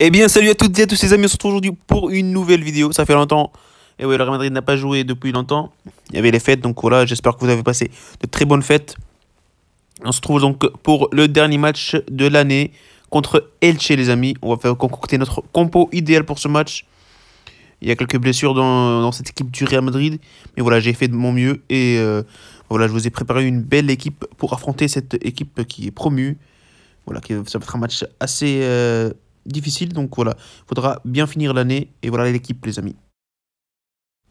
Eh bien, salut à toutes et à tous les amis, on se retrouve aujourd'hui pour une nouvelle vidéo. Ça fait longtemps. Et oui, le Real Madrid n'a pas joué depuis longtemps. Il y avait les fêtes, donc voilà, j'espère que vous avez passé de très bonnes fêtes. On se trouve donc pour le dernier match de l'année contre Elche, les amis. On va faire concocter notre compo idéal pour ce match. Il y a quelques blessures dans, cette équipe du Real Madrid. Mais voilà, j'ai fait de mon mieux. Et euh, voilà, je vous ai préparé une belle équipe pour affronter cette équipe qui est promue. Voilà, ça va être un match assez... Euh, difficile. Donc voilà, faudra bien finir l'année. Et voilà l'équipe, les amis.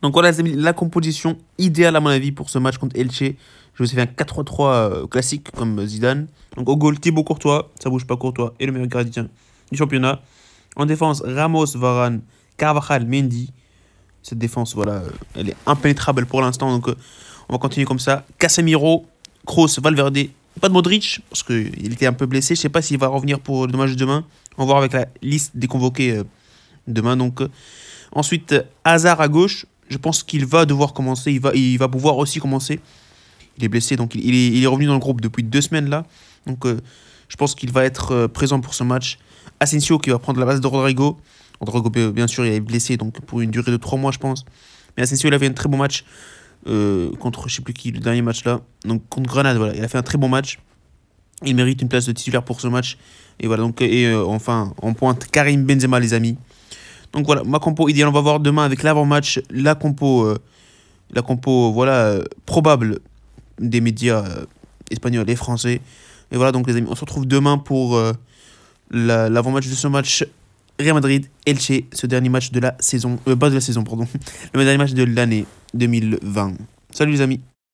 Donc voilà, les amis, la composition idéale à mon avis pour ce match contre Elche. Je vous ai fait un 4 3 euh, classique comme Zidane. Donc au goal, Thibaut Courtois, ça bouge pas Courtois, et le meilleur gardien du championnat. En défense, Ramos, Varane, Carvajal, Mendy. Cette défense, voilà, euh, elle est impénétrable pour l'instant. Donc euh, on va continuer comme ça. Casemiro, Kroos, Valverde. Pas de Modric, parce qu'il était un peu blessé. Je sais pas s'il va revenir pour le match de demain. On va voir avec la liste des convoqués euh, demain. Donc, euh. ensuite, euh, Hazard à gauche. Je pense qu'il va devoir commencer. Il va, il va pouvoir aussi commencer. Il est blessé, donc il, est, revenu dans le groupe depuis deux semaines là. Donc, je pense qu'il va être présent pour ce match. Asensio qui va prendre la place de Rodrigo. Rodrigo, bien sûr, il est blessé, donc pour une durée de trois mois, je pense. Mais Asensio, il avait un très bon match contre, je sais plus qui, le dernier match là. Donc, contre Grenade, voilà. Il a fait un très bon match. Il mérite une place de titulaire pour ce match. Et voilà, donc, et euh, enfin, on pointe Karim Benzema, les amis. Donc voilà, ma compo idéale, on va voir demain avec l'avant-match, la compo, euh, la compo, euh, voilà, probable des médias espagnols et français. Et voilà, donc les amis, on se retrouve demain pour l'avant-match de ce match. Real Madrid, Elche, ce dernier match de la saison, pas de la saison, pardon, le dernier match de l'année 2020. Salut les amis.